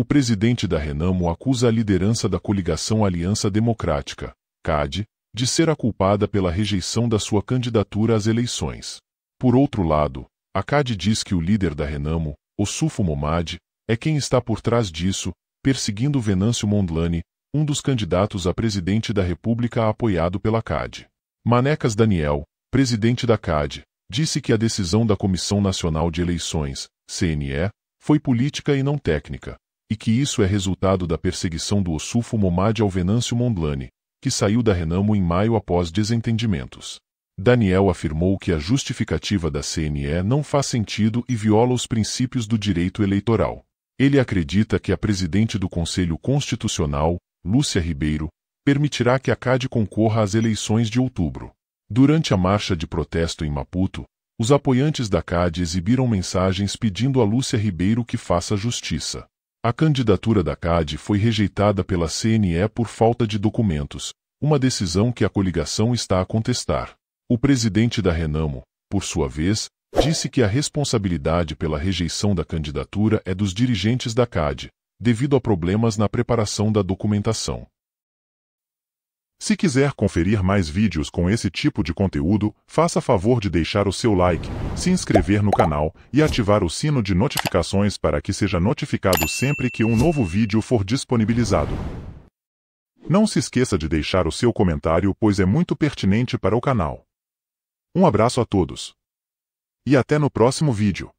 O presidente da Renamo acusa a liderança da coligação Aliança Democrática, CAD, de ser a culpada pela rejeição da sua candidatura às eleições. Por outro lado, a CAD diz que o líder da Renamo, Ossufo Momad, é quem está por trás disso, perseguindo Venâncio Mondlane, um dos candidatos a presidente da República apoiado pela CAD. Manecas Daniel, presidente da CAD, disse que a decisão da Comissão Nacional de Eleições, CNE, foi política e não técnica, e que isso é resultado da perseguição do Ossufo Momad ao Venâncio Mondlane, que saiu da Renamo em maio após desentendimentos. Daniel afirmou que a justificativa da CNE não faz sentido e viola os princípios do direito eleitoral. Ele acredita que a presidente do Conselho Constitucional, Lúcia Ribeiro, permitirá que a CAD concorra às eleições de outubro. Durante a marcha de protesto em Maputo, os apoiantes da CAD exibiram mensagens pedindo a Lúcia Ribeiro que faça justiça. A candidatura da CAD foi rejeitada pela CNE por falta de documentos, uma decisão que a coligação está a contestar. O presidente da Renamo, por sua vez, disse que a responsabilidade pela rejeição da candidatura é dos dirigentes da CAD, devido a problemas na preparação da documentação. Se quiser conferir mais vídeos com esse tipo de conteúdo, faça favor de deixar o seu like, se inscrever no canal e ativar o sino de notificações para que seja notificado sempre que um novo vídeo for disponibilizado. Não se esqueça de deixar o seu comentário, pois é muito pertinente para o canal. Um abraço a todos. E até no próximo vídeo.